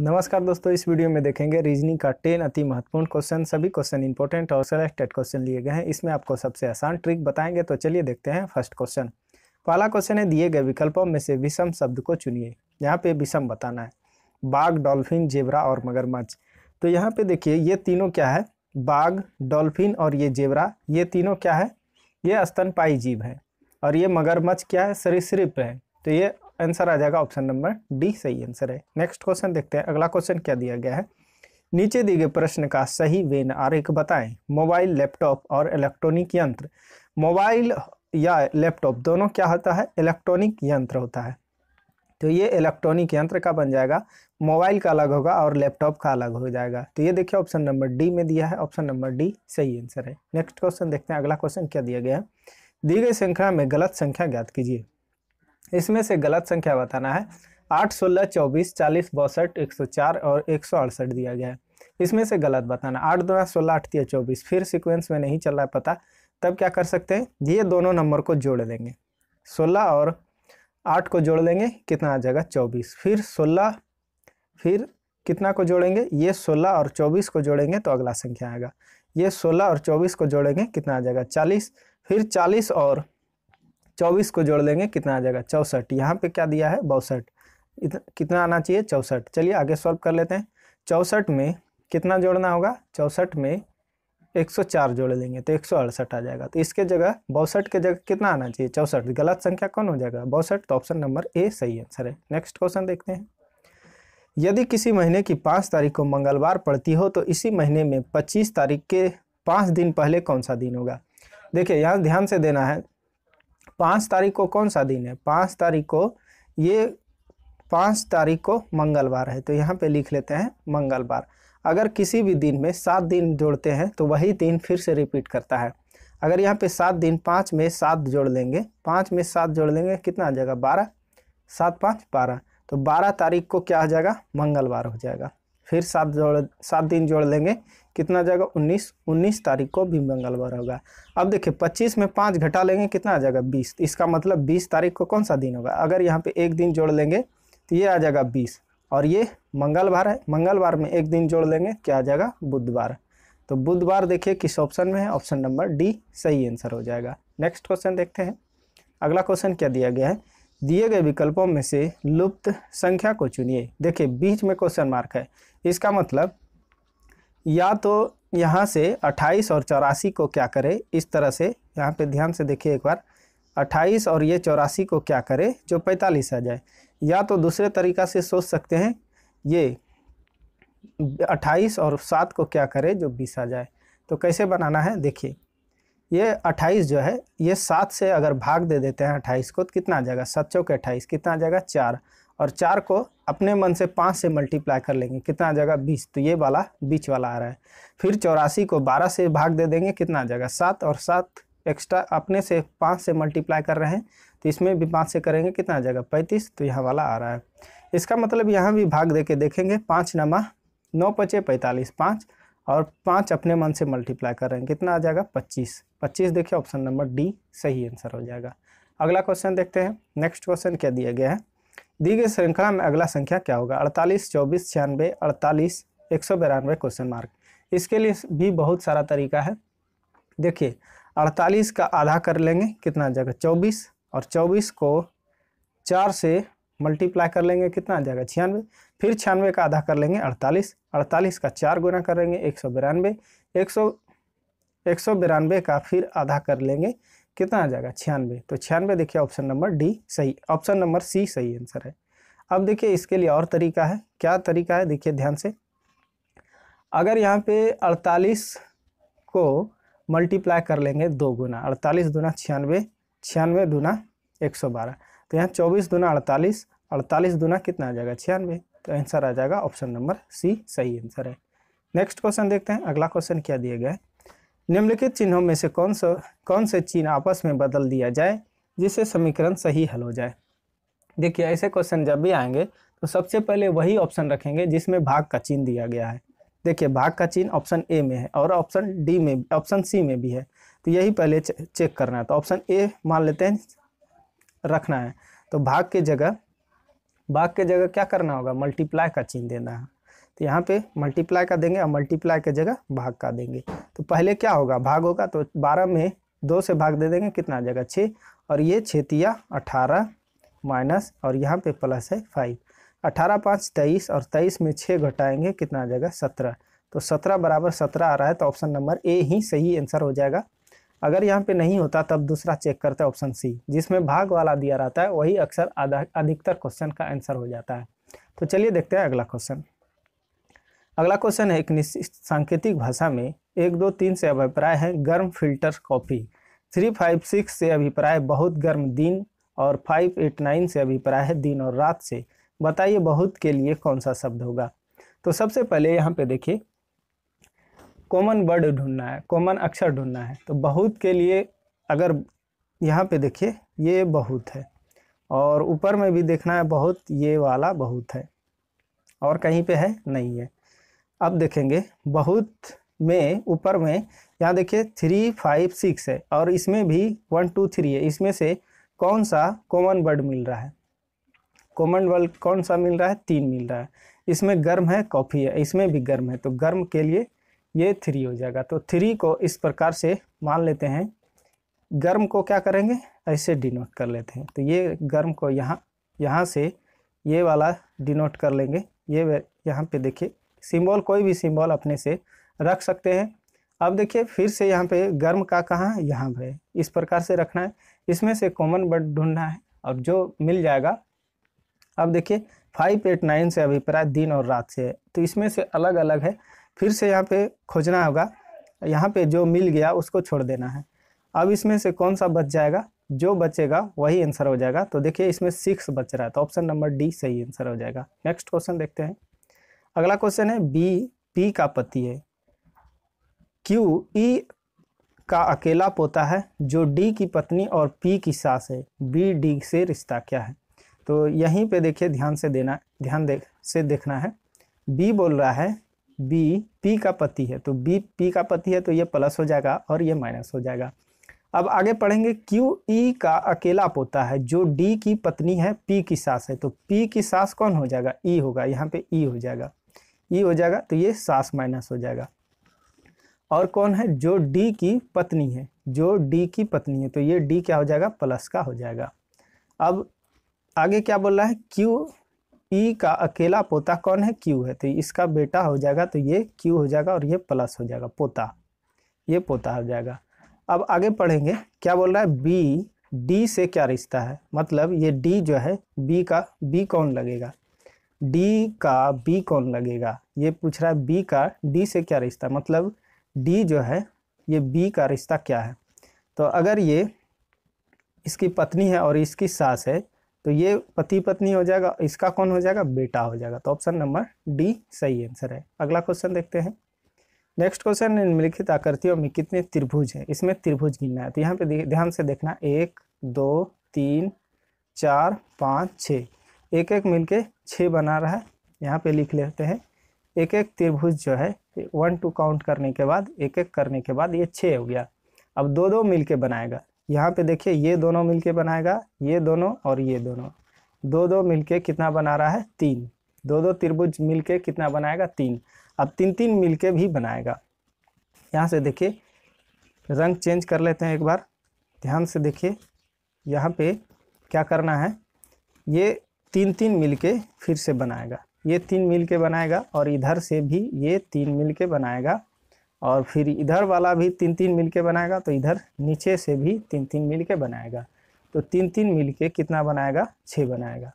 नमस्कार दोस्तों इस वीडियो में देखेंगे रीजनिंग का टेन अति महत्वपूर्ण क्वेश्चन सभी क्वेश्चन इंपॉर्टेंट और सेलेक्टेड क्वेश्चन लिए गए हैं इसमें आपको सबसे आसान ट्रिक बताएंगे तो चलिए देखते हैं फर्स्ट क्वेश्चन पहला क्वेश्चन है दिए गए विकल्पों में से विषम शब्द को चुनिए यहाँ पे विषम बताना है बाघ डॉल्फिन जेबरा और मगरमच्छ तो यहाँ पे देखिए ये तीनों क्या है बाघ डॉल्फिन और ये जेबरा ये तीनों क्या है ये स्तनपाई जीव है और ये मगरमच्छ क्या है सरीसृप है तो ये आंसर आ जाएगा ऑप्शन नंबर डी सही आंसर है नेक्स्ट क्वेश्चन देखते हैं अगला क्वेश्चन क्या दिया गया है नीचे दिए गए प्रश्न का सही वेन आरेख बताएं मोबाइल लैपटॉप और इलेक्ट्रॉनिक यंत्र मोबाइल या लैपटॉप दोनों क्या होता है इलेक्ट्रॉनिक यंत्र होता है तो ये इलेक्ट्रॉनिक यंत्र का बन जाएगा मोबाइल का अलग होगा और लैपटॉप का अलग हो जाएगा तो ये देखिए ऑप्शन नंबर डी में दिया है ऑप्शन नंबर डी सही आंसर है नेक्स्ट क्वेश्चन देखते हैं अगला क्वेश्चन क्या दिया गया है दी गई संख्या में गलत संख्या ज्ञात कीजिए इसमें से गलत संख्या बताना है आठ सोलह चौबीस चालीस बौसठ एक सौ चार और एक सौ अड़सठ दिया गया है इसमें से गलत बताना आठ दो सोलह आठ तीन चौबीस फिर सिक्वेंस में नहीं चल रहा है पता तब क्या कर सकते हैं ये दोनों नंबर को जोड़ देंगे सोलह और आठ को जोड़ लेंगे कितना आ जाएगा चौबीस फिर सोलह फिर कितना को जोड़ेंगे ये सोलह और चौबीस को जोड़ेंगे तो अगला संख्या आएगा ये सोलह और चौबीस को जोड़ेंगे कितना आ जाएगा चालीस फिर चालीस और चौबीस को जोड़ लेंगे कितना आ जाएगा चौसठ यहाँ पे क्या दिया है बौसठ कितना आना चाहिए चौंसठ चलिए आगे सॉल्व कर लेते हैं चौंसठ में कितना जोड़ना होगा चौंसठ में 104 जोड़ लेंगे तो एक आ जाएगा तो इसके जगह बौसठ के जगह कितना आना चाहिए चौसठ गलत संख्या कौन हो जाएगा बौसठ तो ऑप्शन नंबर ए सही आंसर है नेक्स्ट क्वेश्चन देखते हैं यदि किसी महीने की पाँच तारीख को मंगलवार पड़ती हो तो इसी महीने में पच्चीस तारीख के पाँच दिन पहले कौन सा दिन होगा देखिए यहाँ ध्यान से देना है पाँच तारीख को कौन सा दिन है पाँच तारीख को ये पाँच तारीख को मंगलवार है तो यहाँ पे लिख लेते हैं मंगलवार अगर किसी भी दिन में सात दिन जोड़ते हैं तो वही दिन फिर से रिपीट करता है अगर यहाँ पे सात दिन पाँच में सात जोड़ लेंगे पाँच में सात जोड़ लेंगे कितना आ जाएगा बारह सात पाँच बारह तो बारह तारीख को क्या हो जाएगा मंगलवार हो जाएगा फिर सात जोड़ सात दिन जोड़ लेंगे कितना जाएगा उन्नीस उन्नीस तारीख को भी मंगलवार होगा अब देखिए पच्चीस में पाँच घटा लेंगे कितना आ जाएगा बीस इसका मतलब बीस तारीख को कौन सा दिन होगा अगर यहाँ पे एक दिन जोड़ लेंगे तो ये आ जाएगा बीस और ये मंगलवार है मंगलवार में एक दिन जोड़ लेंगे क्या आ जाएगा बुधवार तो बुधवार देखिए किस ऑप्शन में है ऑप्शन नंबर डी सही आंसर हो जाएगा नेक्स्ट क्वेश्चन देखते हैं अगला क्वेश्चन क्या दिया गया है दिए गए विकल्पों में से लुप्त संख्या को चुनिए देखिए बीच में क्वेश्चन मार्क है इसका मतलब या तो यहाँ से 28 और चौरासी को क्या करें इस तरह से यहाँ पे ध्यान से देखिए एक बार 28 और ये चौरासी को क्या करें जो 45 आ जाए या तो दूसरे तरीका से सोच सकते हैं ये 28 और सात को क्या करें जो बीस आ जाए तो कैसे बनाना है देखिए ये 28 जो है ये सात से अगर भाग दे देते हैं 28 को तो कितना आ जाएगा सात के अट्ठाईस कितना आ जाएगा चार और चार को अपने मन से पाँच से मल्टीप्लाई कर लेंगे कितना आ जाएगा बीस तो ये वाला बीच वाला आ रहा है फिर चौरासी को बारह से भाग दे देंगे कितना आ जाएगा सात और सात एक्स्ट्रा अपने से पाँच से मल्टीप्लाई कर रहे हैं तो इसमें भी पाँच से करेंगे कितना आ जाएगा पैंतीस तो यहाँ वाला आ रहा है इसका मतलब यहाँ भी भाग दे के देखेंगे पाँच नमा नौ पचे पैंतालीस पाँच और पाँच अपने मन से मल्टीप्लाई कर रहे हैं कितना आ जाएगा पच्चीस पच्चीस देखिए ऑप्शन नंबर डी सही आंसर हो जाएगा अगला क्वेश्चन देखते हैं नेक्स्ट क्वेश्चन क्या दिया गया है दी गई श्रृंखला में अगला संख्या क्या होगा अड़तालीस चौबीस छियानवे अड़तालीस एक सौ बिरानवे क्वेश्चन मार्क इसके लिए भी बहुत सारा तरीका है देखिए अड़तालीस का आधा कर लेंगे कितना आ जाएगा चौबीस और चौबीस को चार से मल्टीप्लाई कर लेंगे कितना आ जाएगा छियानवे फिर छियानवे का आधा कर लेंगे अड़तालीस अड़तालीस का चार गुना करेंगे एक सौ बिरानवे एक सौ एक सौ बिरानवे का फिर आधा कर लेंगे कितना आ जाएगा छियानवे तो छियानवे देखिए ऑप्शन नंबर डी सही ऑप्शन नंबर सी सही आंसर है अब देखिए इसके लिए और तरीका है क्या तरीका है देखिए ध्यान से अगर यहाँ पे अड़तालीस को मल्टीप्लाई कर लेंगे दो गुना अड़तालीस दुना छियानवे छियानवे दुना एक सौ बारह तो यहाँ चौबीस दुना अड़तालीस अड़तालीस दुना कितना आ जाएगा छियानवे तो आंसर आ जाएगा ऑप्शन नंबर सी सही आंसर है नेक्स्ट क्वेश्चन देखते हैं अगला क्वेश्चन क्या दिया गया है निम्नलिखित चिन्हों में से कौन सा कौन से चिन्ह आपस में बदल दिया जाए जिससे समीकरण सही हल हो जाए देखिए ऐसे क्वेश्चन जब भी आएंगे तो सबसे पहले वही ऑप्शन रखेंगे जिसमें भाग का चिन्ह दिया गया है देखिए भाग का चिन्ह ऑप्शन ए में है और ऑप्शन डी में ऑप्शन सी में भी है तो यही पहले चेक करना है तो ऑप्शन ए मान लेते हैं रखना है तो भाग के जगह भाग के जगह क्या करना होगा मल्टीप्लाई का चिन्ह देना है तो यहाँ पे मल्टीप्लाई का देंगे और मल्टीप्लाई के जगह भाग का देंगे तो पहले क्या होगा भाग होगा तो बारह में दो से भाग दे देंगे कितना आ जाएगा छः और ये छतिया अठारह माइनस और यहाँ पे प्लस है फाइव अठारह पाँच तेईस और तेईस में छः घटाएंगे कितना आ जाएगा सत्रह तो सत्रह बराबर सत्रह आ रहा है तो ऑप्शन नंबर ए ही सही आंसर हो जाएगा अगर यहाँ पे नहीं होता तब दूसरा चेक करते हैं ऑप्शन सी जिसमें भाग वाला दिया रहता है वही अक्सर अधिकतर क्वेश्चन का आंसर हो जाता है तो चलिए देखते हैं अगला क्वेश्चन अगला क्वेश्चन है एक निश्चित सांकेतिक भाषा में एक दो तीन से अभिप्राय है गर्म filter coffee three five six से अभिप्राय बहुत गर्म दिन और फाइव एट नाइन से अभिप्राय है दिन और रात से बताइए बहुत के लिए कौन सा शब्द होगा तो सबसे पहले यहाँ पे देखिए कॉमन वर्ड ढूंढना है कॉमन अक्षर ढूंढना है तो बहुत के लिए अगर यहाँ पे देखिए ये बहुत है और ऊपर में भी देखना है बहुत ये वाला बहुत है और कहीं पे है नहीं है अब देखेंगे बहुत में ऊपर में यहाँ देखिए थ्री फाइव सिक्स है और इसमें भी वन टू थ्री है इसमें से कौन सा कॉमन वर्ड मिल रहा है कॉमन वर्ड कौन सा मिल रहा है तीन मिल रहा है इसमें गर्म है कॉफ़ी है इसमें भी गर्म है तो गर्म के लिए ये थ्री हो जाएगा तो थ्री को इस प्रकार से मान लेते हैं गर्म को क्या करेंगे ऐसे डिनोट कर लेते हैं तो ये गर्म को यहाँ यहाँ से ये वाला डिनोट कर लेंगे ये यहाँ पे देखिए सिंबल कोई भी सिंबल अपने से रख सकते हैं अब देखिए फिर से यहाँ पे गर्म का कहाँ है यहाँ पे इस प्रकार से रखना है इसमें से कॉमन बर्ड ढूंढना है और जो मिल जाएगा अब देखिए फाइव एट नाइन से अभिप्राय दिन और रात से है तो इसमें से अलग अलग है फिर से यहाँ पे खोजना होगा यहाँ पे जो मिल गया उसको छोड़ देना है अब इसमें से कौन सा बच जाएगा जो बचेगा वही आंसर हो जाएगा तो देखिए इसमें सिक्स बच रहा है तो ऑप्शन नंबर डी सही आंसर हो जाएगा नेक्स्ट क्वेश्चन देखते हैं अगला क्वेश्चन है बी पी का पति है क्यू ई e का अकेला पोता है जो डी की पत्नी और पी की सास है बी डी से रिश्ता क्या है तो यहीं पे देखिए ध्यान से देना ध्यान दे, से देखना है बी बोल रहा है बी पी का पति है तो बी पी का पति है तो ये प्लस हो जाएगा और ये माइनस हो जाएगा अब आगे पढ़ेंगे क्यू ई e का अकेला पोता है जो डी की पत्नी है पी की सास है तो पी की सास कौन हो जाएगा ई e होगा यहाँ पे ई e हो जाएगा ई हो जाएगा तो ये सास माइनस हो जाएगा और कौन है जो डी की पत्नी है जो डी की पत्नी है तो ये डी क्या हो जाएगा प्लस का हो जाएगा अब आगे क्या बोल रहा है क्यू ई का अकेला पोता कौन है क्यू है तो इसका बेटा हो जाएगा तो ये क्यू हो जाएगा और ये प्लस हो जाएगा पोता ये पोता हो जाएगा अब आगे पढ़ेंगे क्या बोल रहा है बी डी से क्या रिश्ता है मतलब ये डी जो है बी का बी कौन लगेगा डी का बी कौन लगेगा ये पूछ रहा है बी का डी से क्या रिश्ता मतलब डी जो है ये बी का रिश्ता क्या है तो अगर ये इसकी पत्नी है और इसकी सास है तो ये पति पत्नी हो जाएगा इसका कौन हो जाएगा बेटा हो जाएगा तो ऑप्शन नंबर डी सही आंसर है अगला क्वेश्चन देखते हैं नेक्स्ट क्वेश्चन निम्नलिखित आकृतियों में कितने त्रिभुज हैं इसमें त्रिभुज गिनना है तो यहाँ पे ध्यान से देखना एक दो तीन चार पाँच छ एक एक मिलके छः बना रहा है यहाँ पे लिख लेते हैं एक एक त्रिभुज जो है वन टू काउंट करने के बाद एक एक करने के बाद ये छः हो गया अब दो दो मिल के बनाएगा यहाँ पे देखिए ये दोनों मिलके बनाएगा ये दोनों और ये दोनों दो दो मिलके कितना बना रहा है तीन दो दो त्रिभुज मिलके कितना बनाएगा तीन अब तीन तीन मिलके भी बनाएगा यहाँ से देखिए रंग चेंज कर लेते हैं एक बार ध्यान से देखिए यहाँ पे क्या करना है ये तीन तीन मिल फिर से बनाएगा ये तीन मिल बनाएगा और इधर से भी ये तीन मिल बनाएगा और फिर इधर वाला भी तीन तीन मिलके बनाएगा तो इधर नीचे से भी तीन तीन मिलके बनाएगा तो तीन तीन मिल के कितना बनाएगा छः बनाएगा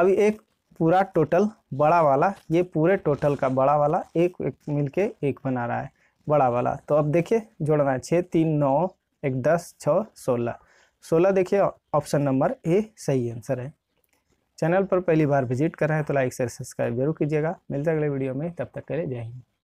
अब एक पूरा टोटल बड़ा वाला ये पूरे टोटल का बड़ा वाला एक एक मिल के एक बना रहा है बड़ा वाला तो अब देखिए जोड़ना है छः तीन नौ एक दस छः सोलह सोलह देखिए ऑप्शन नंबर ए सही आंसर है चैनल पर पहली बार विजिट कर रहे हैं तो लाइक शेयर सब्सक्राइब जरूर कीजिएगा मिलते अगले वीडियो में तब तक के लिए जय हिंद